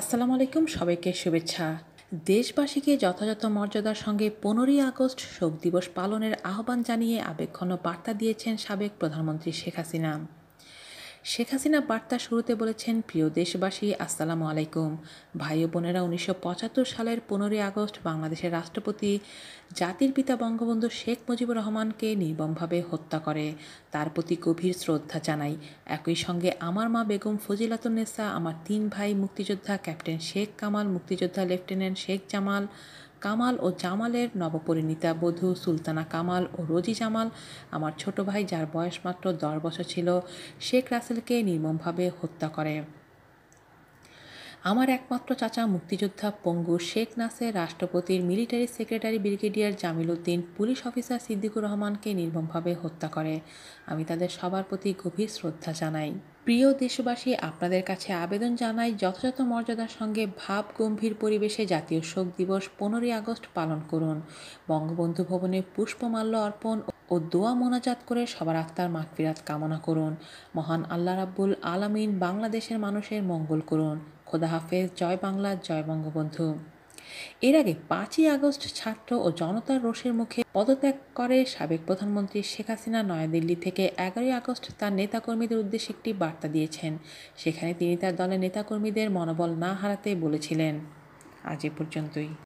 আসসালামু আলাইকুম সবাইকে শুভেচ্ছা দেশবাসীকে যথাযথ মর্যাদার সঙ্গে পনেরোই আগস্ট শোক দিবস পালনের আহ্বান জানিয়ে আবেক্ষণ বার্তা দিয়েছেন সাবেক প্রধানমন্ত্রী শেখ হাসিনা শেখ হাসিনা বার্তা শুরুতে বলেছেন প্রিয় দেশবাসী আসসালামু আলাইকুম ভাই ও বোনেরা উনিশশো সালের পনেরোই আগস্ট বাংলাদেশের রাষ্ট্রপতি জাতির পিতা বঙ্গবন্ধু শেখ মুজিবুর রহমানকে নির্মমভাবে হত্যা করে তার প্রতি গভীর শ্রদ্ধা জানাই একই সঙ্গে আমার মা বেগম ফজিলাতুন্নেসা আমার তিন ভাই মুক্তিযোদ্ধা ক্যাপ্টেন শেখ কামাল মুক্তিযোদ্ধা লেফটেন্যান্ট শেখ জামাল কামাল ও জামালের নবপরিণীতা বধূ সুলতানা কামাল ও রোজি জামাল আমার ছোট ভাই যার বয়স মাত্র দশ বছর ছিল শেখ রাসেলকে নির্মমভাবে হত্যা করে আমার একমাত্র চাচা মুক্তিযোদ্ধা পঙ্গু শেখ নাসের রাষ্ট্রপতির military secretary brigadier Jamil Uddin police officer Siddiqur রহমানকে নির্মমভাবে হত্যা করে আমি তাদের সবার প্রতি গভীর শ্রদ্ধা জানাই প্রিয় দেশবাসী আপনাদের কাছে আবেদন জানাই যথাযথ মর্যাদার সঙ্গে ভাব গম্ভীর পরিবেশে জাতীয় শোক দিবস পনেরোই আগস্ট পালন করুন বঙ্গবন্ধু ভবনে পুষ্পমাল্য অর্পণ ও দোয়া মোনাজাত করে সবার আত্মার মাগফিরাত কামনা করুন মহান আল্লাহ রাব্বুল আলামিন বাংলাদেশের মানুষের মঙ্গল করুন খোদা হাফেজ জয় বাংলা জয় বঙ্গবন্ধু এর আগে পাঁচই আগস্ট ছাত্র ও জনতার রোষের মুখে পদত্যাগ করে সাবেক প্রধানমন্ত্রী শেখ হাসিনা নয়াদিল্লি থেকে এগারোই আগস্ট তার নেতাকর্মীদের উদ্দেশ্যে একটি বার্তা দিয়েছেন সেখানে তিনি তার দলের নেতাকর্মীদের মনোবল না হারাতে বলেছিলেন আজ এ পর্যন্তই